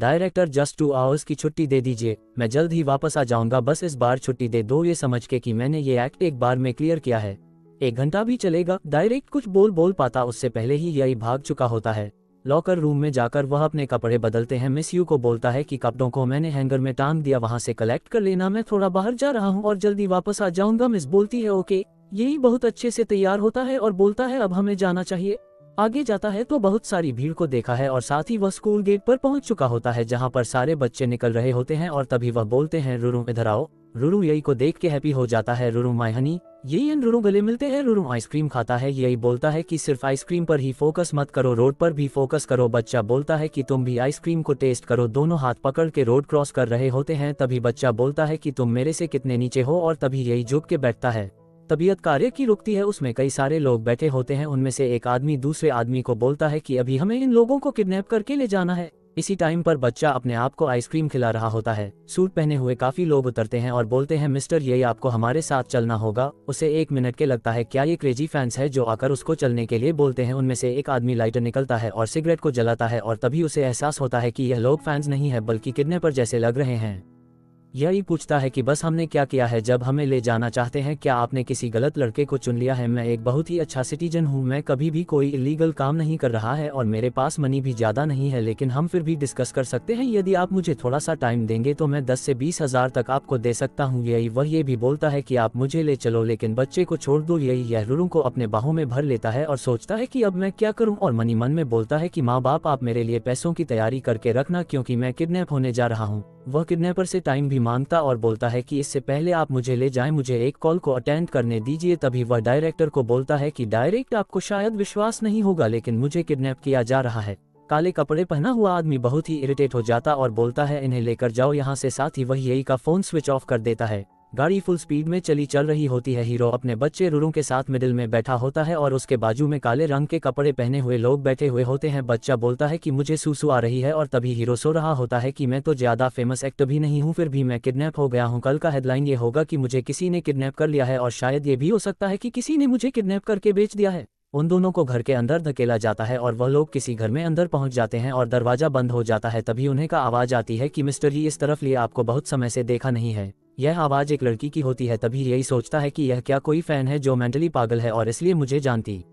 director just two hours की छुट्टी दे दीजिए मैं जल्द ही वापस आ जाऊंगा बस इस बार छुट्टी दे दो ये समझ के कि मैंने ये एक्ट एक बार में क्लियर किया है एक घंटा भी चलेगा डायरेक्ट कुछ बोल बोल पाता उससे पहले ही यही भाग चुका होता है लॉकर रूम में जाकर वह अपने कपड़े बदलते हैं मिस यू को बोलता है की कपड़ों को मैंने हैंगर में टांग दिया वहाँ से कलेक्ट कर लेना मैं थोड़ा बाहर जा रहा हूँ और जल्दी वापस आ जाऊंगा मिस बोलती है ओके यही बहुत अच्छे से तैयार होता है और बोलता है अब हमें जाना चाहिए आगे जाता है तो बहुत सारी भीड़ को देखा है और साथ ही वह स्कूल गेट पर पहुंच चुका होता है जहां पर सारे बच्चे निकल रहे होते हैं और तभी वह बोलते हैं रुरू इधर आओ रुरु यही को देख के हैप्पी हो जाता है रुरु माई हनी यही एंड रुरु गले मिलते हैं रुरु आइसक्रीम खाता है यही बोलता है कि सिर्फ आइसक्रीम पर ही फोकस मत करो रोड पर भी फोकस करो बच्चा बोलता है कि तुम भी आइसक्रीम को टेस्ट करो दोनों हाथ पकड़ के रोड क्रॉस कर रहे होते हैं तभी बच्चा बोलता है कि तुम मेरे से कितने नीचे हो और तभी यही झुक के बैठता है तबीयत कार्य की रुकती है उसमें कई सारे लोग बैठे होते हैं उनमें से एक आदमी दूसरे आदमी को बोलता है कि अभी हमें इन लोगों को किडनैप करके ले जाना है इसी टाइम पर बच्चा अपने आप को आइसक्रीम खिला रहा होता है सूट पहने हुए काफी लोग उतरते हैं और बोलते हैं मिस्टर ये आपको हमारे साथ चलना होगा उसे एक मिनट के लगता है क्या ये क्रेजी फैंस है जो आकर उसको चलने के लिए बोलते हैं उनमें से एक आदमी लाइटर निकलता है और सिगरेट को जलाता है और तभी उसे एहसास होता है की यह लोग फैंस नहीं है बल्कि किडनेपर जैसे लग रहे हैं यही पूछता है कि बस हमने क्या किया है जब हमें ले जाना चाहते हैं क्या आपने किसी गलत लड़के को चुन लिया है मैं एक बहुत ही अच्छा सिटीजन हूँ मैं कभी भी कोई इलीगल काम नहीं कर रहा है और मेरे पास मनी भी ज़्यादा नहीं है लेकिन हम फिर भी डिस्कस कर सकते हैं यदि आप मुझे थोड़ा सा टाइम देंगे तो मैं दस से बीस हज़ार तक आपको दे सकता हूँ यही वह ये भी बोलता है की आप मुझे ले चलो लेकिन बच्चे को छोड़ दो यही रुरु को अपने बाहों में भर लेता है और सोचता है की अब मैं क्या करूँ और मनी मन में बोलता है की माँ बाप आप मेरे लिए पैसों की तैयारी करके रखना क्यूँकी मैं किडनेप होने जा रहा हूँ वह किडनैपर से टाइम भी मांगता और बोलता है कि इससे पहले आप मुझे ले जाएं मुझे एक कॉल को अटेंड करने दीजिए तभी वह डायरेक्टर को बोलता है कि डायरेक्ट आपको शायद विश्वास नहीं होगा लेकिन मुझे किडनैप किया जा रहा है काले कपड़े पहना हुआ आदमी बहुत ही इरिटेट हो जाता और बोलता है इन्हें लेकर जाओ यहाँ से साथ ही वह यही का फोन स्विच ऑफ कर देता है गाड़ी फुल स्पीड में चली चल रही होती है हीरो अपने बच्चे रुरु के साथ मिडिल में बैठा होता है और उसके बाजू में काले रंग के कपड़े पहने हुए लोग बैठे हुए होते हैं बच्चा बोलता है कि मुझे सूसू आ रही है और तभी हीरो सो रहा होता है कि मैं तो ज्यादा फेमस एक्ट भी नहीं हूँ फिर भी मैं किडनेप हो गया हूँ कल का हेडलाइन ये होगा कि मुझे किसी ने किडनेप कर लिया है और शायद ये भी हो सकता है कि किसी ने मुझे किडनेप करके बेच दिया है उन दोनों को घर के अंदर धकेला जाता है और वह लोग किसी घर में अंदर पहुंच जाते हैं और दरवाजा बंद हो जाता है तभी उन्हें का आवाज़ आती है कि मिस्टर ये इस तरफ लिए आपको बहुत समय से देखा नहीं है यह आवाज़ एक लड़की की होती है तभी यही सोचता है कि यह क्या कोई फ़ैन है जो मेंटली पागल है और इसलिए मुझे जानती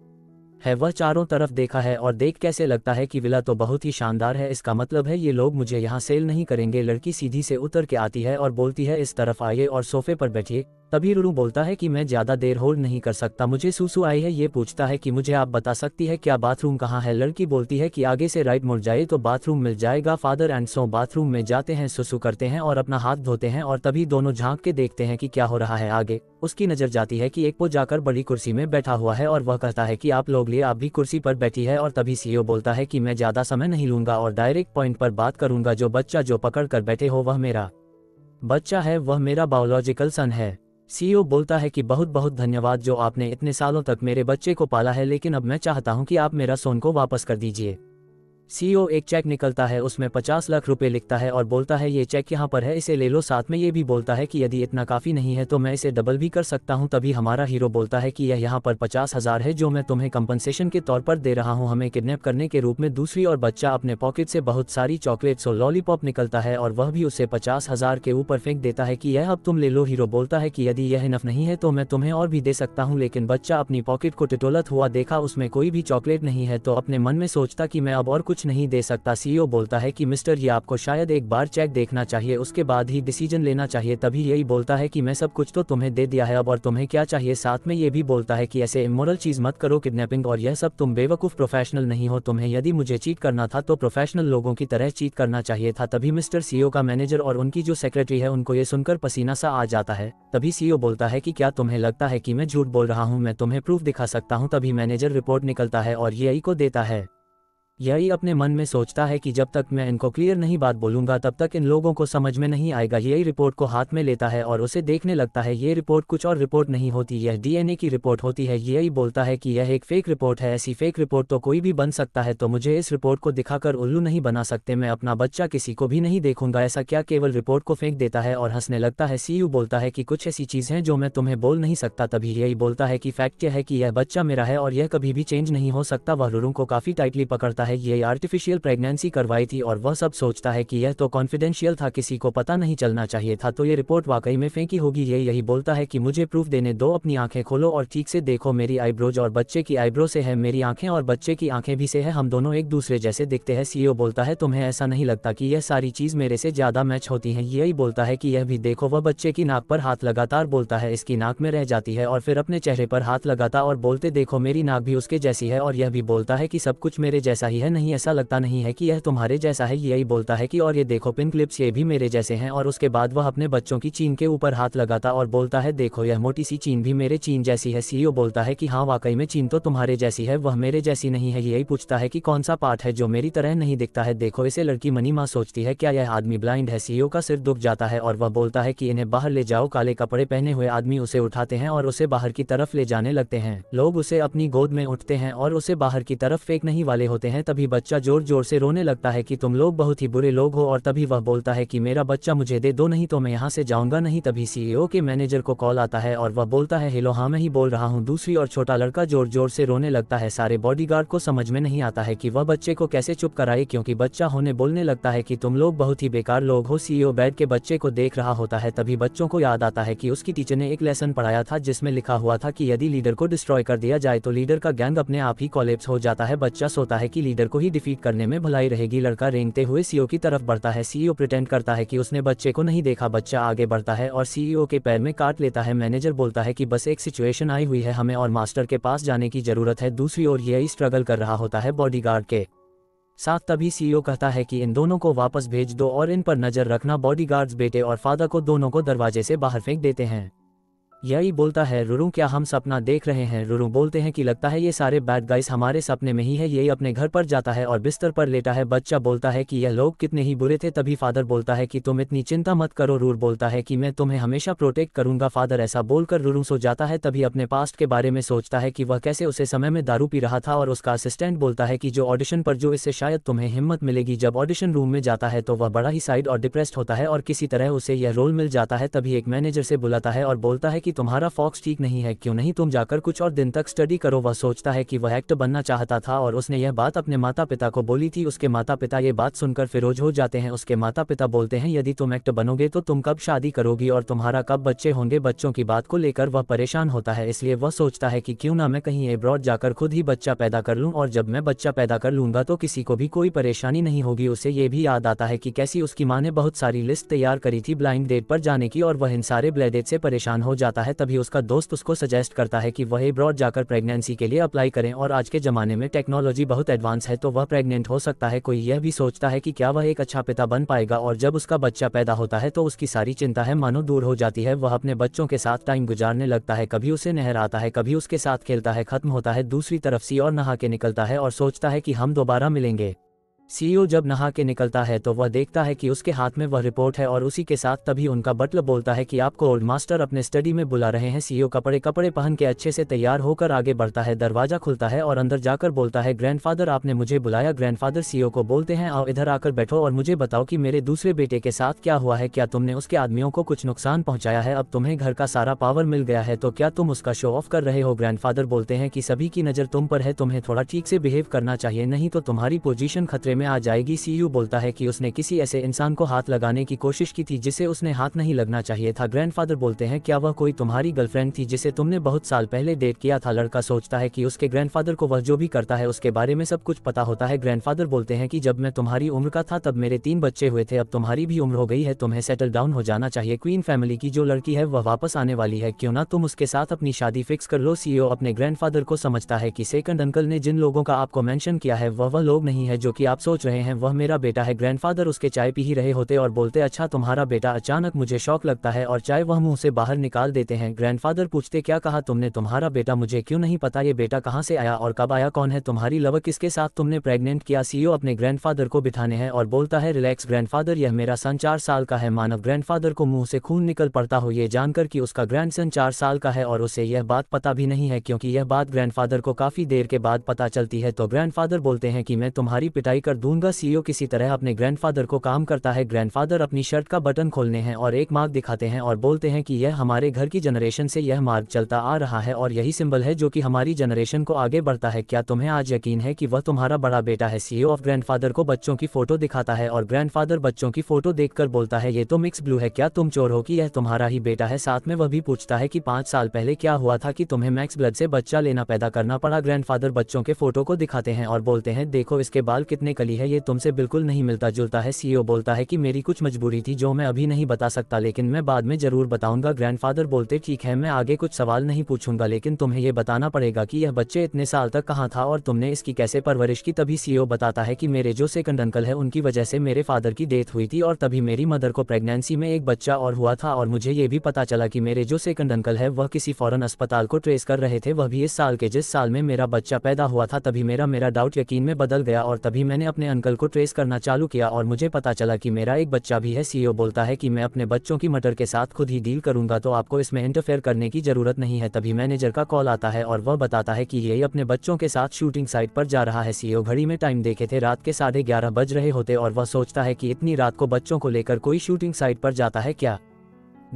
है वह चारों तरफ देखा है और देख कैसे लगता है कि विला तो बहुत ही शानदार है इसका मतलब है ये लोग मुझे यहाँ सेल नहीं करेंगे लड़की सीधी से उतर के आती है और बोलती है इस तरफ आइए और सोफे पर बैठिए तभी रुरु बोलता है कि मैं ज्यादा देर होल्ड नहीं कर सकता मुझे सुसु आई है ये पूछता है कि मुझे आप बता सकती है क्या बाथरूम कहाँ है लड़की बोलती है कि आगे से राइट मुड़ जाए तो बाथरूम मिल जाएगा फादर एंड सो बाथरूम में जाते हैं सुसु करते हैं और अपना हाथ धोते हैं और तभी दोनों झांक के देखते हैं कि क्या हो रहा है आगे उसकी नजर जाती है कि एक पो जाकर बड़ी कुर्सी में बैठा हुआ है और वह कहता है कि आप लोग लिए आप भी कुर्सी पर बैठी है और तभी सीईओ बोलता है कि मैं ज्यादा समय नहीं लूंगा और डायरेक्ट पॉइंट पर बात करूंगा जो बच्चा जो पकड़ कर बैठे हो वह मेरा बच्चा है वह मेरा बायोलॉजिकल सन है सीईओ e बोलता है कि बहुत बहुत धन्यवाद जो आपने इतने सालों तक मेरे बच्चे को पाला है लेकिन अब मैं चाहता हूं कि आप मेरा सोन को वापस कर दीजिए सीईओ e एक चेक निकलता है उसमें पचास लाख रुपए लिखता है और बोलता है ये चेक यहाँ पर है इसे ले लो साथ में ये भी बोलता है कि यदि इतना काफी नहीं है तो मैं इसे डबल भी कर सकता हूँ तभी हमारा हीरो बोलता है कि यह यहाँ पर पचास हजार है जो मैं तुम्हें कंपनसेशन के तौर पर दे रहा हूँ हमें किडनेप करने के रूप में दूसरी और बच्चा अपने पॉकेट से बहुत सारी चॉकलेट्स और लॉलीपॉप निकलता है और वह भी उसे पचास हजार के ऊपर फेंक देता है की यह अब तुम ले लो हीरो बोलता है की यदि यह इनफ नहीं है तो मैं तुम्हें और भी दे सकता हूँ लेकिन बच्चा अपनी पॉकेट को टिटोलत हुआ देखा उसमें कोई भी चॉकलेट नहीं है तो अपने मन में सोचता की मैं अब और कुछ कुछ नहीं दे सकता सीईओ e बोलता है कि मिस्टर ये आपको शायद एक बार चेक देखना चाहिए उसके बाद ही डिसीजन लेना चाहिए तभी यही e बोलता है कि मैं सब कुछ तो तुम्हें दे दिया है अब और तुम्हें क्या चाहिए साथ में ये भी बोलता है कि ऐसे इमोरल चीज मत करो किडनेपिंग और यह सब तुम बेवकूफ प्रोफेशनल नहीं हो तुम्हें यदि मुझे चीट करना था तो प्रोफेशनल लोगों की तरह चीट करना चाहिए था तभी मिस्टर सीओ e का मैनेजर और उनकी जो सेक्रेटरी है उनको ये सुनकर पसीना सा आ जाता है तभी सीओ बोलता है की क्या तुम्हें लगता है की मैं झूठ बोल रहा हूँ मैं तुम्हें प्रूफ दिखा सकता हूँ तभी मैनेजर रिपोर्ट निकलता है और ये को देता है यही अपने मन में सोचता है कि जब तक मैं इनको क्लियर नहीं बात बोलूंगा तब तक इन लोगों को समझ में नहीं आएगा यही रिपोर्ट को हाथ में लेता है और उसे देखने लगता है ये रिपोर्ट कुछ और रिपोर्ट नहीं होती यह डीएनए की रिपोर्ट होती है यही बोलता है कि यह एक फेक रिपोर्ट है ऐसी फेक रिपोर्ट तो कोई भी बन सकता है तो मुझे इस रिपोर्ट को दिखाकर उल्लू नहीं बना सकते मैं अपना बच्चा किसी को भी नहीं देखूंगा ऐसा क्या केवल रिपोर्ट को फेंक देता है और हंसने लगता है सी बोलता है कि कुछ ऐसी चीज़ है जो मैं तुम्हें बोल नहीं सकता तभी यही बोलता है कि फैक्ट यह है कि यह बच्चा मेरा है और यह कभी भी चेंज नहीं हो सकता वह को काफी टाइटली पकड़ता है है ये आर्टिफिशियल प्रेगनेंसी करवाई थी और वह सब सोचता है कि यह तो कॉन्फिडेंशियल था किसी को पता नहीं चलना चाहिए था तो ये रिपोर्ट वाकई में फेंकी होगी ये यही बोलता है कि मुझे प्रूफ देने दो अपनी आंखें खोलो और ठीक से देखो मेरी आईब्रोज और बच्चे की आईब्रो से है मेरी आंखें और बच्चे की आंखें भी से है हम दोनों एक दूसरे जैसे दिखते हैं सीओ e बोलता है तुम्हें ऐसा नहीं लगता कि यह सारी चीज मेरे से ज्यादा मैच होती है यही बोलता है कि यह भी देखो वह बच्चे की नाक पर हाथ लगातार बोलता है इसकी नाक में रह जाती है और फिर अपने चेहरे पर हाथ लगाता और बोलते देखो मेरी नाक भी उसके जैसी है और यह भी बोलता है कि सब कुछ मेरे जैसा ही है नहीं ऐसा लगता नहीं है कि यह तुम्हारे जैसा है यही बोलता है कि और ये देखो पिन क्लिप्स ये भी मेरे जैसे हैं और उसके बाद वह अपने बच्चों की चीन के ऊपर हाथ लगाता और बोलता है देखो यह मोटी सी चीन भी मेरे चीन जैसी है सीईओ बोलता है कि हाँ वाकई में चीन तो तुम्हारे जैसी है वह मेरे जैसी नहीं है यही पूछता है कि कौन सा पार्ट है जो मेरी तरह नहीं दिखता है देखो इसे लड़की मनी माँ सोचती है क्या यह आदमी ब्लाइंड है सीईओ का सिर दुख जाता है और वह बोलता है कि इन्हें बाहर ले जाओ काले कपड़े पहने हुए आदमी उसे उठाते हैं और उसे बाहर की तरफ ले जाने लगते हैं लोग उसे अपनी गोद में उठते हैं और उसे बाहर की तरफ फेंकने ही वाले होते हैं हैं तभी बच्चा जोर जोर से रोने लगता है कि तुम लोग बहुत ही बुरे लोग हो और तभी वह बोलता है कि मेरा बच्चा मुझे दे दो नहीं तो मैं यहाँ से जाऊँगा नहीं तभी सीईओ e के मैनेजर को कॉल आता है और वह बोलता है हेलो हाँ मैं ही बोल रहा हूँ दूसरी और छोटा लड़का जोर जोर से रोने लगता है सारे बॉडी को समझ में नहीं आता है कि वह बच्चे को कैसे चुप कराए क्योंकि बच्चा होने बोलने लगता है कि तुम लोग बहुत ही बेकार लोग हो सीईओ e बैड के बच्चे को देख रहा होता है तभी बच्चों को याद आता है कि उसकी टीचर ने एक लेसन पढ़ाया था जिसमें लिखा हुआ था कि यदि लीडर को डिस्ट्रॉय कर दिया जाए तो लीडर का गैंग अपने आप ही कॉलेप्स हो जाता है बच्चा सोता है कि लीडर को ही डिफीट करने में भलाई रहेगी लड़का रेंगते हुए सीईओ की तरफ बढ़ता है सीईओ प्रिटेंड करता है कि उसने बच्चे को नहीं देखा बच्चा आगे बढ़ता है और सीईओ के पैर में काट लेता है मैनेजर बोलता है कि बस एक सिचुएशन आई हुई है हमें और मास्टर के पास जाने की जरूरत है दूसरी ओर यही स्ट्रगल कर रहा होता है बॉडीगार्ड के साथ तभी सीईओ कहता है कि इन दोनों को वापस भेज दो और इन पर नजर रखना बॉडीगार्ड्स बेटे और फादर को दोनों को दरवाजे से बाहर फेंक देते हैं यही बोलता है रुरु क्या हम सपना देख रहे हैं रुरु बोलते हैं कि लगता है ये सारे बैड गाइस हमारे सपने में ही है यही अपने घर पर जाता है और बिस्तर पर लेटा है बच्चा बोलता है कि यह लोग कितने ही बुरे थे तभी फादर बोलता है कि तुम इतनी चिंता मत करो रूर बोलता है कि मैं तुम्हें हमेशा प्रोटेक्ट करूंगा फादर ऐसा बोलकर रूरू सो जाता है तभी अपने पास्ट के बारे में सोचता है कि वह कैसे उसे समय में दारू पी रहा था और उसका असिस्टेंट बोलता है कि जो ऑडिशन पर जो इससे शायद तुम्हें हिम्मत मिलेगी जब ऑडिशन रूम में जाता है तो वह बड़ा ही साइड और डिप्रेस्ड होता है और किसी तरह उसे यह रोल मिल जाता है तभी एक मैनेजर से बुलाता है और बोलता है कि तुम्हारा फॉक्स ठीक नहीं है क्यों नहीं तुम जाकर कुछ और दिन तक स्टडी करो वह सोचता है कि वह एक्ट बनना चाहता था और उसने यह बात अपने माता पिता को बोली थी उसके माता पिता ये बात सुनकर फिरोज हो जाते हैं उसके माता पिता बोलते हैं यदि तुम एक्ट बनोगे तो तुम कब शादी करोगी और तुम्हारा कब बच्चे होंगे बच्चों की बात को लेकर वह परेशान होता है इसलिए वह सोचता है कि क्यों ना मैं कहीं एब्रॉड जाकर खुद ही बच्चा पैदा कर लूँ और जब मैं बच्चा पैदा कर लूंगा तो किसी को भी कोई परेशानी नहीं होगी उसे ये भी याद आता है कि कैसी उसकी माँ ने बहुत सारी लिस्ट तैयार करी थी ब्लाइंड डेट पर जाने की और वह इन सारे ब्लैडेट से परेशान हो जाता है तभी उसका दोस्त उसको सजेस्ट करता है कि वह एब्रॉड जाकर प्रेगनेंसी के लिए अप्लाई करें और आज के ज़माने में टेक्नोलॉजी बहुत एडवांस है तो वह प्रेग्नेंट हो सकता है कोई यह भी सोचता है कि क्या वह एक अच्छा पिता बन पाएगा और जब उसका बच्चा पैदा होता है तो उसकी सारी चिंता है मानो दूर हो जाती है वह अपने बच्चों के साथ टाइम गुजारने लगता है कभी उसे नहर आता है कभी उसके साथ खेलता है खत्म होता है दूसरी तरफ सी और नहा के निकलता है और सोचता है कि हम दोबारा मिलेंगे सीईओ जब नहा के निकलता है तो वह देखता है कि उसके हाथ में वह रिपोर्ट है और उसी के साथ तभी उनका बटल बोलता है कि आपको ओल्ड मास्टर अपने स्टडी में बुला रहे हैं सीईओ कपड़े कपड़े पहन के अच्छे से तैयार होकर आगे बढ़ता है दरवाजा खुलता है और अंदर जाकर बोलता है ग्रैंडफादर आपने मुझे बुलाया ग्रैंडफादर सीईओ को बोलते हैं आओ इधर आकर बैठो और मुझे बताओ कि मेरे दूसरे बेटे के साथ क्या हुआ है क्या तुमने उसके आदमियों को कुछ नुकसान पहुंचाया है अब तुम्हें घर का सारा पावर मिल गया है तो क्या तुम उसका शो ऑफ कर रहे हो ग्रैंडफादर बोलते हैं कि सभी की नजर तुम पर है तुम्हें थोड़ा ठीक से बिहेव करना चाहिए नहीं तो तुम्हारी पोजीशन खतरे में में आ जाएगी सीयू बोलता है कि उसने किसी ऐसे इंसान को हाथ लगाने की कोशिश की थी जिसे उसने हाथ नहीं लगना चाहिए था ग्रैंडफादर बोलते हैं क्या वह कोई तुम्हारी गर्लफ्रेंड थी जिसे तुमने बहुत साल पहले डेट किया था लड़का सोचता है कि उसके ग्रैंडफादर को वह जो भी करता है उसके बारे में सब कुछ पता होता है ग्रैंडफादर बोलते हैं कि जब मैं तुम्हारी उम्र का था तब मेरे तीन बच्चे हुए थे अब तुम्हारी भी उम्र हो गई है तुम्हें सेटल डाउन हो जाना चाहिए क्वीन फैमिली की जो लड़की है वह वापस आने वाली है क्यों ना तुम उसके साथ अपनी शादी फिक्स कर लो सीईओ अपने ग्रैंडफादर को समझता है कि सेकंड अंकल ने जिन लोगों का आपको मेंशन किया है वह वह लोग नहीं है जो कि आप सोच रहे हैं वह मेरा बेटा है ग्रैंडफादर उसके चाय पी ही रहे होते और बोलते अच्छा तुम्हारा बेटा अचानक मुझे शौक लगता है और चाय वह मुंह से बाहर निकाल देते हैं ग्रैंडफादर पूछते क्या कहा तुमने तुम्हारा बेटा मुझे क्यों नहीं पता ये बेटा कहाँ से आया और कब आया कौन है तुम्हारी लव किसके साथ तुमने प्रेगनेंट किया सीओ e अपने ग्रैंड को बिठाने हैं और बोलता है रिलैक्स ग्रैंडफादर यह मेरा सन चार साल का है मानव ग्रैंडफादर को मुंह से खून निकल पड़ता हो ये जानकर की उसका ग्रैंड चार साल का है और उसे यह बात पता भी नहीं है क्योंकि यह बात ग्रैंडफादर को काफी देर के बाद पता चलती है तो ग्रैंडफादर बोलते हैं कि मैं तुम्हारी पिटाई कर कर दूंगा सीईओ किसी तरह अपने ग्रैंडफादर को काम करता है ग्रैंडफादर अपनी शर्ट का बटन खोलने हैं और एक मार्ग दिखाते हैं और बोलते हैं कि यह हमारे घर की जनरेशन से यह मार्ग चलता आ रहा है और यही सिंबल है जो कि हमारी जनरेशन को आगे बढ़ता है क्या तुम्हें आज यकीन है कि वह तुम्हारा बड़ा बेटा है सीईओ ऑफ ग्रैंडफादर को बच्चों की फोटो दिखाता है और ग्रैंडफादर बच्चों की फोटो देखकर बोलता है ये तो मिक्स ब्लू है क्या तुम चोर हो कि यह तुम्हारा ही बेटा है साथ में वह भी पूछता है कि पांच साल पहले क्या हुआ था कि तुम्हें मैक्स ब्लड से बच्चा लेना पैदा करना पड़ा ग्रैंडफादर बच्चों के फोटो को दिखाते हैं और बोलते हैं देखो इसके बाल कितने कली है ये तुमसे बिल्कुल नहीं मिलता जुलता है सीईओ बोलता है कि मेरी कुछ मजबूरी थी जो मैं अभी नहीं बता सकता लेकिन मैं बाद में जरूर बताऊंगा ग्रैंडफादर बोलते ठीक है मैं आगे कुछ सवाल नहीं पूछूंगा लेकिन तुम्हें ये बताना पड़ेगा कि यह बच्चे इतने साल तक कहाँ था और तुमने इसकी कैसे परवरिश की तभी सीईओ बताता है कि मेरे जो सेकंड अंकल है उनकी वजह से मेरे फादर की डेथ हुई थी और तभी मेरी मदर को प्रेगनेंसी में एक बच्चा और हुआ था और मुझे ये भी पता चला कि मेरे जो सेकंड अंकल है वह किसी फॉरन अस्पताल को ट्रेस कर रहे थे वह भी इस साल के जिस साल में मेरा बच्चा पैदा हुआ था तभी मेरा मेरा डाउट यकीन में बदल गया और तभी मैंने अपने अंकल को ट्रेस करना चालू किया और मुझे पता चला कि मेरा एक बच्चा भी है सीईओ बोलता है कि मैं अपने बच्चों की मटर के साथ खुद ही डील करूंगा तो आपको इसमें इंटरफेयर करने की जरूरत नहीं है तभी मैनेजर का कॉल आता है और वह बताता है कि यही अपने बच्चों के साथ शूटिंग साइट पर जा रहा है सीईओ घड़ी में टाइम देखे थे रात के साढ़े बज रहे होते और वह सोचता है कि इतनी रात को बच्चों को लेकर कोई शूटिंग साइट पर जाता है क्या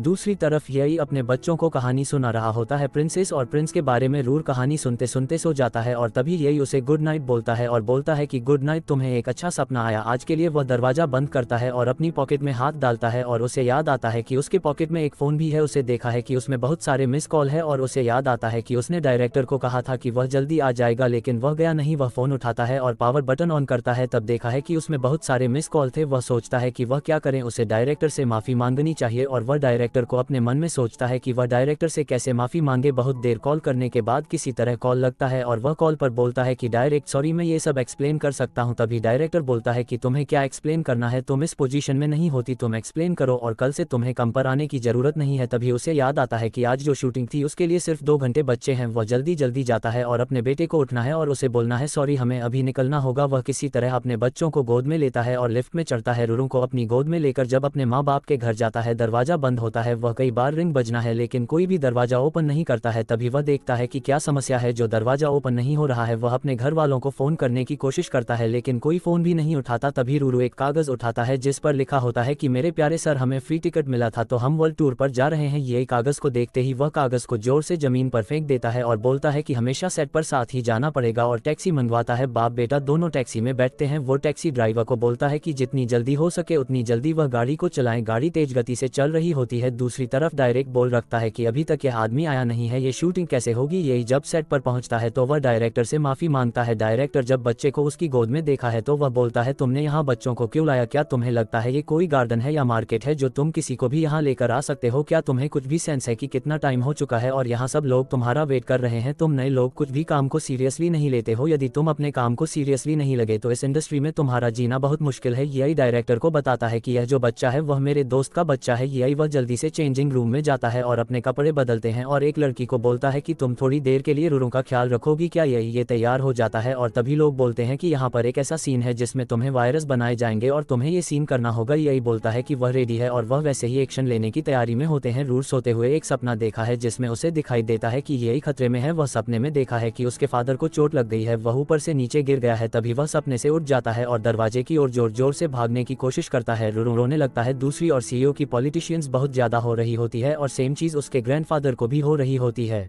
दूसरी तरफ यही अपने बच्चों को कहानी सुना रहा होता है प्रिंसेस और प्रिंस के बारे में रूर कहानी सुनते सुनते सो जाता है और तभी यही उसे गुड नाइट बोलता है और बोलता है कि गुड नाइट तुम्हें एक अच्छा सपना आया आज के लिए वह दरवाजा बंद करता है और अपनी पॉकेट में हाथ डालता है और उसे याद आता है कि उसके पॉकेट में एक फ़ोन भी है उसे देखा है कि उसमें बहुत सारे मिस कॉल है और उसे याद आता है कि उसने डायरेक्टर को कहा था कि वह जल्दी आ जाएगा लेकिन वह गया नहीं वह फ़ोन उठाता है और पावर बटन ऑन करता है तब देखा है कि उसमें बहुत सारे मिस कॉल थे वह सोचता है कि वह क्या करें उसे डायरेक्टर से माफ़ी मांगनी चाहिए और वह डायरेक्टर डायरेक्टर को अपने मन में सोचता है कि वह डायरेक्टर से कैसे माफ़ी मांगे बहुत देर कॉल करने के बाद किसी तरह कॉल लगता है और वह कॉल पर बोलता है कि डायरेक्ट सॉरी मैं ये सब एक्सप्लेन कर सकता हूँ तभी डायरेक्टर बोलता है कि तुम्हें क्या एक्सप्लेन करना है तुम इस पोजिशन में नहीं होती तुम एक्सप्लेन करो और कल से तुम्हें कम पर आने की जरूरत नहीं है तभी उसे याद आता है कि आज जो शूटिंग थी उसके लिए सिर्फ दो घंटे बच्चे हैं वह जल्दी जल्दी जाता है और अपने बेटे को उठना है और उसे बोलना है सॉरी हमें अभी निकलना होगा वह किसी तरह अपने बच्चों को गोद में लेता है और लिफ्ट में चढ़ता है रुरू को अपनी गोद में लेकर जब अपने माँ बाप के घर जाता है दरवाजा बंद होता करता है वह कई बार रिंग बजना है लेकिन कोई भी दरवाजा ओपन नहीं करता है तभी वह देखता है कि क्या समस्या है जो दरवाजा ओपन नहीं हो रहा है वह अपने घर वालों को फोन करने की कोशिश करता है लेकिन कोई फोन भी नहीं उठाता तभी रूरू एक कागज उठाता है जिस पर लिखा होता है कि मेरे प्यारे सर हमें फ्री टिकट मिला था तो हम वर्ल्ड टूर पर जा रहे हैं ये कागज को देखते ही वह कागज को जोर से जमीन पर फेंक देता है और बोलता है कि हमेशा सेट पर साथ ही जाना पड़ेगा और टैक्सी मंगवाता है बाप बेटा दोनों टैक्सी में बैठते हैं वो टैक्सी ड्राइवर को बोलता है कि जितनी जल्दी हो सके उतनी जल्दी वह गाड़ी को चलाएं गाड़ी तेज गति से चल रही होती होती है दूसरी तरफ डायरेक्ट बोल रखता है कि अभी तक यह आदमी आया नहीं है ये शूटिंग कैसे होगी यही जब सेट पर पहुंचता है तो वह डायरेक्टर से माफी मांगता है डायरेक्टर जब बच्चे को उसकी गोद में देखा है तो वह बोलता है तुमने यहाँ बच्चों को क्यों लाया क्या तुम्हें लगता है ये कोई गार्डन है या मार्केट है जो तुम किसी को भी यहाँ लेकर आ सकते हो क्या तुम्हें कुछ भी सेंस है कि कितना टाइम हो चुका है और यहाँ सब लोग तुम्हारा वेट कर रहे हैं तुम नए लोग कुछ भी काम को सीरियसली नहीं लेते हो यदि तुम अपने काम को सीरियसली नहीं लगे तो इस इंडस्ट्री में तुम्हारा जीना बहुत मुश्किल है यही डायरेक्टर को बताता है कि यह जो बच्चा है वह मेरे दोस्त का बच्चा है यही वह जल्दी जल्दी से चेंजिंग रूम में जाता है और अपने कपड़े बदलते हैं और एक लड़की को बोलता है कि तुम थोड़ी देर के लिए रूरों का ख्याल रखोगी क्या यही ये तैयार हो जाता है और तभी लोग बोलते हैं कि यहाँ पर एक ऐसा सीन है जिसमें तुम्हें वायरस बनाए जाएंगे और तुम्हें ये सीन करना होगा यही बोलता है कि वह रेडी है और वह वैसे ही एक्शन लेने की तैयारी में होते हैं रूर सोते हुए एक सपना देखा है जिसमें उसे दिखाई देता है कि यही खतरे में है वह सपने में देखा है कि उसके फादर को चोट लग गई है वह ऊपर से नीचे गिर गया है तभी वह सपने से उठ जाता है और दरवाजे की ओर जोर जोर से भागने की कोशिश करता है रूर रोने लगता है दूसरी और सीईओ e की पॉलिटिशियंस बहुत ज़्यादा हो रही होती है और सेम चीज़ उसके ग्रैंडफादर को भी हो रही होती है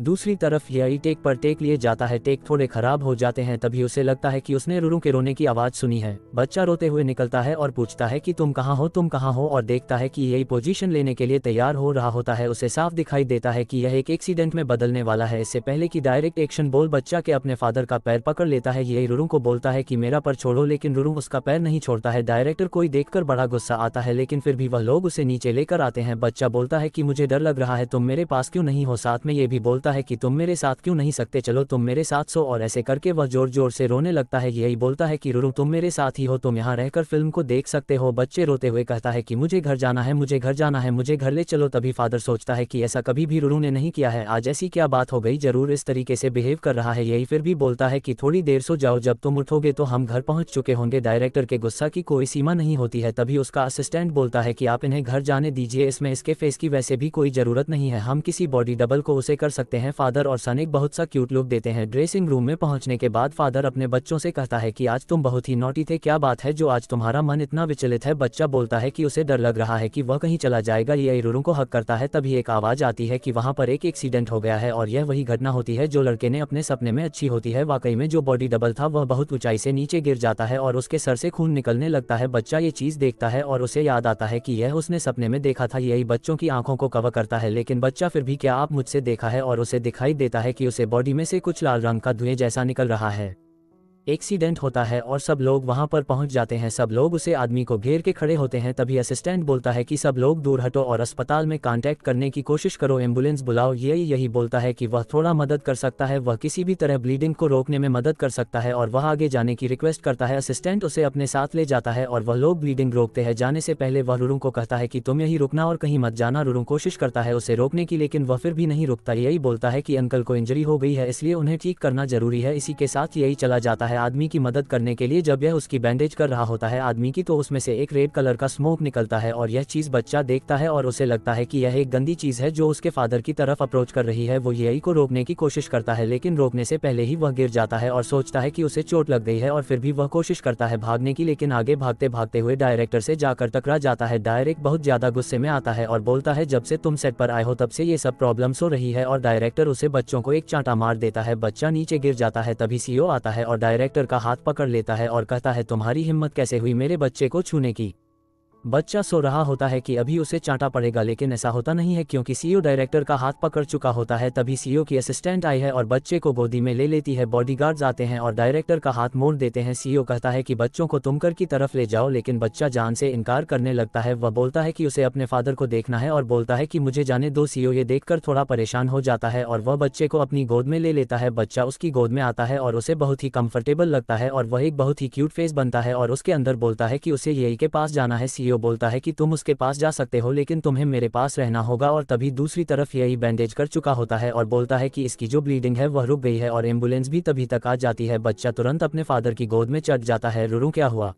दूसरी तरफ यही टेक पर टेक लिए जाता है टेक थोड़े खराब हो जाते हैं तभी उसे लगता है कि उसने रुरु के रोने की आवाज सुनी है बच्चा रोते हुए निकलता है और पूछता है कि तुम कहाँ हो तुम कहाँ हो और देखता है कि यही पोजीशन लेने के लिए तैयार हो रहा होता है उसे साफ दिखाई देता है कि यह एक एक्सीडेंट में बदलने वाला है इससे पहले की डायरेक्ट एक्शन बोल बच्चा के अपने फादर का पैर पकड़ लेता है यही रुरु को बोलता है की मेरा पर छोड़ो लेकिन रुरु उसका पैर नहीं छोड़ता है डायरेक्टर कोई देखकर बड़ा गुस्सा आता है लेकिन फिर भी वह लोग उसे नीचे लेकर आते हैं बच्चा बोलता है की मुझे डर लग रहा है तुम मेरे पास क्यों नहीं हो साथ में ये भी बोल बोलता है कि तुम मेरे साथ क्यों नहीं सकते चलो तुम मेरे साथ सो और ऐसे करके वह जोर जोर से रोने लगता है यही बोलता है कि रुरु तुम मेरे साथ ही हो तुम यहाँ रहकर फिल्म को देख सकते हो बच्चे रोते हुए कहता है कि मुझे घर जाना है मुझे घर जाना है मुझे घर ले चलो तभी फादर सोचता है कि ऐसा कभी भी रुरु ने नहीं किया है आज ऐसी क्या बात हो गई जरूर इस तरीके से बिहेव कर रहा है यही फिर भी बोलता है कि थोड़ी देर सो जाओ जब तुम उठोगे तो हम घर पहुंच चुके होंगे डायरेक्टर के गुस्सा की कोई सीमा नहीं होती है तभी उसका असिस्टेंट बोलता है कि आप इन्हें घर जाने दीजिए इसमें इसके फेस की वैसे भी कोई जरूरत नहीं है हम किसी बॉडी डबल को उसे कर सकते देखते हैं फादर और सन एक बहुत सा क्यूट लुक देते हैं ड्रेसिंग रूम में पहुंचने के बाद फादर अपने बच्चों से कहता है कि आज तुम बहुत ही नोटी थे क्या बात है जो आज तुम्हारा मन इतना विचलित है बच्चा बोलता है कि उसे डर लग रहा है कि वह कहीं चला जाएगा यह इरुरु को हक करता है तभी एक आवाज आती है कि वहाँ पर एक एक्सीडेंट हो गया है और यह वही घटना होती है जो लड़के ने अपने सपने में अच्छी होती है वाकई में जो बॉडी डबल था वह बहुत ऊंचाई से नीचे गिर जाता है और उसके सर से खून निकलने लगता है बच्चा ये चीज देखता है और उसे याद आता है कि यह उसने सपने में देखा था यही बच्चों की आंखों को कवर करता है लेकिन बच्चा फिर भी क्या आप मुझसे देखा है और उसे दिखाई देता है कि उसे बॉडी में से कुछ लाल रंग का धुएं जैसा निकल रहा है एक्सीडेंट होता है और सब लोग वहां पर पहुंच जाते हैं सब लोग उसे आदमी को घेर के खड़े होते हैं तभी असिस्टेंट बोलता है कि सब लोग दूर हटो और अस्पताल में कांटेक्ट करने की कोशिश करो एम्बुलेंस बुलाओ यही यही बोलता है कि वह थोड़ा मदद कर सकता है वह किसी भी तरह ब्लीडिंग को रोकने में मदद कर सकता है और वह आगे जाने की रिक्वेस्ट करता है असिस्टेंट उसे अपने साथ ले जाता है और वह लोग ब्लीडिंग रोकते हैं जाने से पहले वह रुरू को कहता है कि तुम यही रुकना और कहीं मत जाना रुरू कोशिश करता है उसे रोकने की लेकिन वह फिर भी नहीं रुकता यही बोलता है कि अंकल को इंजरी हो गई है इसलिए उन्हें ठीक करना जरूरी है इसी के साथ यही चला जाता है है आदमी की मदद करने के लिए जब यह उसकी बैंडेज कर रहा होता है आदमी की तो उसमें से एक रेड कलर का स्मोक निकलता है और यह चीज बच्चा देखता है और उसे लगता है कि यह एक गंदी चीज है जो उसके फादर की तरफ अप्रोच कर रही है वो यही को रोकने की कोशिश करता है लेकिन रोकने से पहले ही वह गिर जाता है और सोचता है कि उसे चोट लग गई है और फिर भी वह कोशिश करता है भागने की लेकिन आगे भागते भागते हुए डायरेक्टर से जाकर टकरा जाता है डायरेक्ट बहुत ज्यादा गुस्से में आता है और बोलता है जब से तुम सेट पर आए हो तब से ये सब प्रॉब्लम हो रही है और डायरेक्टर उसे बच्चों को एक चांटा मार देता है बच्चा नीचे गिर जाता है तभी सीओ e आता है और डायरेक्ट डायरेक्टर का हाथ पकड़ लेता है और कहता है तुम्हारी हिम्मत कैसे हुई मेरे बच्चे को छूने की बच्चा सो रहा होता है कि अभी उसे चांटा पड़ेगा लेकिन ऐसा होता नहीं है क्योंकि सीईओ डायरेक्टर का हाथ पकड़ चुका होता है तभी सीईओ की असिस्टेंट आई है और बच्चे को गोदी में ले लेती है बॉडीगार्ड्स आते हैं और डायरेक्टर का हाथ मोड़ देते हैं सीईओ कहता है कि बच्चों को तुमकर की तरफ ले जाओ लेकिन बच्चा जान से इनकार करने लगता है वह बोलता है कि उसे अपने फादर को देखना है और बोलता है कि मुझे जाने दो सीओ ये देखकर थोड़ा परेशान हो जाता है और वह बच्चे को अपनी गोद में ले लेता है बच्चा उसकी गोद में आता है और उसे बहुत ही कंफर्टेबल लगता है और वह एक बहुत ही क्यूट फेस बनता है और उसके अंदर बोलता है कि उसे यही के पास जाना है सीओ डियो बोलता है कि तुम उसके पास जा सकते हो लेकिन तुम्हें मेरे पास रहना होगा और तभी दूसरी तरफ यही बैंडेज कर चुका होता है और बोलता है कि इसकी जो ब्लीडिंग है वह रुक गई है और एम्बुलेंस भी तभी तक आ जाती है बच्चा तुरंत अपने फादर की गोद में चढ़ जाता है रुरू क्या हुआ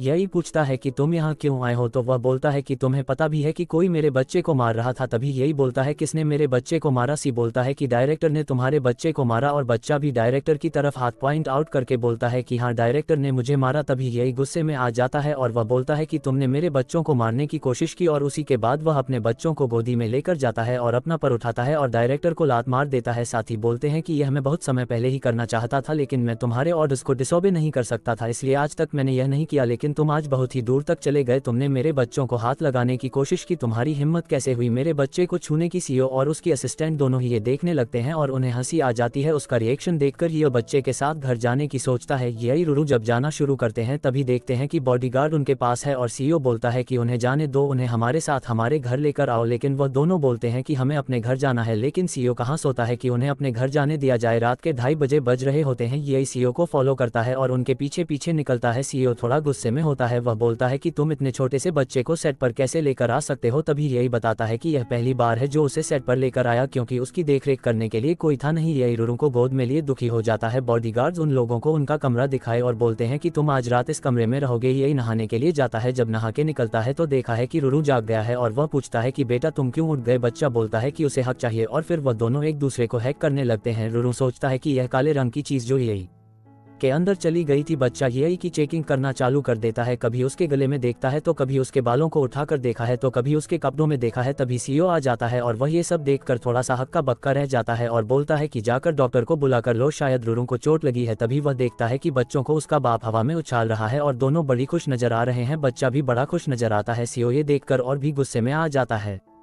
यही पूछता है कि तुम यहाँ क्यों आए हो तो वह बोलता है कि तुम्हें पता भी है कि कोई मेरे बच्चे को मार रहा था तभी यही बोलता है किसने मेरे बच्चे को मारा सी बोलता है कि डायरेक्टर ने तुम्हारे बच्चे को मारा और बच्चा भी डायरेक्टर की तरफ हाथ पॉइंट आउट करके बोलता है कि हाँ डायरेक्टर ने मुझे मारा तभी यही गुस्से में आ जाता है और वह बोलता है कि तुमने मेरे बच्चों को मारने की कोशिश की और उसी के बाद वह अपने बच्चों को गोदी में लेकर जाता है और अपना पर उठाता है और डायरेक्टर को लात मार देता है साथ ही बोलते हैं कि यह मैं बहुत समय पहले ही करना चाहता था लेकिन मैं तुम्हारे ऑर्डर्स को डिसोबे नहीं कर सकता था इसलिए आज तक मैंने यह नहीं किया लेकिन लेकिन तुम आज बहुत ही दूर तक चले गए तुमने मेरे बच्चों को हाथ लगाने की कोशिश की तुम्हारी हिम्मत कैसे हुई मेरे बच्चे को छूने की सीओ और उसकी असिस्टेंट दोनों ही ये देखने लगते हैं और उन्हें हंसी आ जाती है उसका रिएक्शन देखकर ये बच्चे के साथ घर जाने की सोचता है यही रुरु जब जाना शुरू करते हैं तभी देखते हैं कि बॉडी उनके पास है और सीओ बोलता है कि उन्हें जाने दो उन्हें हमारे साथ हमारे घर लेकर आओ लेकिन वह दोनों बोलते हैं कि हमें अपने घर जाना है लेकिन सीओ कहाँ सोता है कि उन्हें अपने घर जाने दिया जाए रात के ढाई बजे बज रहे होते हैं यही सीओ को फॉलो करता है और उनके पीछे पीछे निकलता है सीओ थोड़ा गुस्से में होता है वह बोलता है कि तुम इतने छोटे से बच्चे को सेट पर कैसे लेकर आ सकते हो तभी यही बताता है कि यह पहली बार है जो उसे सेट पर लेकर आया क्योंकि उसकी देखरेख करने के लिए कोई था नहीं यही रुरु को गोद में लिए दुखी हो जाता है बॉडी उन लोगों को उनका कमरा दिखाए और बोलते हैं की तुम आज रात इस कमरे में रहोगे यही नहाने के लिए जाता है जब नहा के निकलता है तो देखा है की रुरु जाग गया है और वह पूछता है की बेटा तुम क्यों उठ गए बच्चा बोलता है की उसे हक चाहिए और फिर वह दोनों एक दूसरे को हैक करने लगते हैं रुरु सोचता है की यह काले रंग की चीज जो यही के अंदर चली गई थी बच्चा यही की चेकिंग करना चालू कर देता है कभी उसके गले में देखता है तो कभी उसके बालों को उठाकर देखा है तो कभी उसके कपड़ों में देखा है तभी सीओ e आ जाता है और वह ये सब देखकर थोड़ा सा हक्का बक्का रह जाता है और बोलता है कि जाकर डॉक्टर को बुलाकर लो शायद रुरू को चोट लगी है तभी वह देखता है कि बच्चों को उसका बाप हवा में उछाल रहा है और दोनों बड़ी खुश नजर आ रहे हैं बच्चा भी बड़ा खुश नजर आता है सीओ e ये देखकर और भी गुस्से में आ जाता है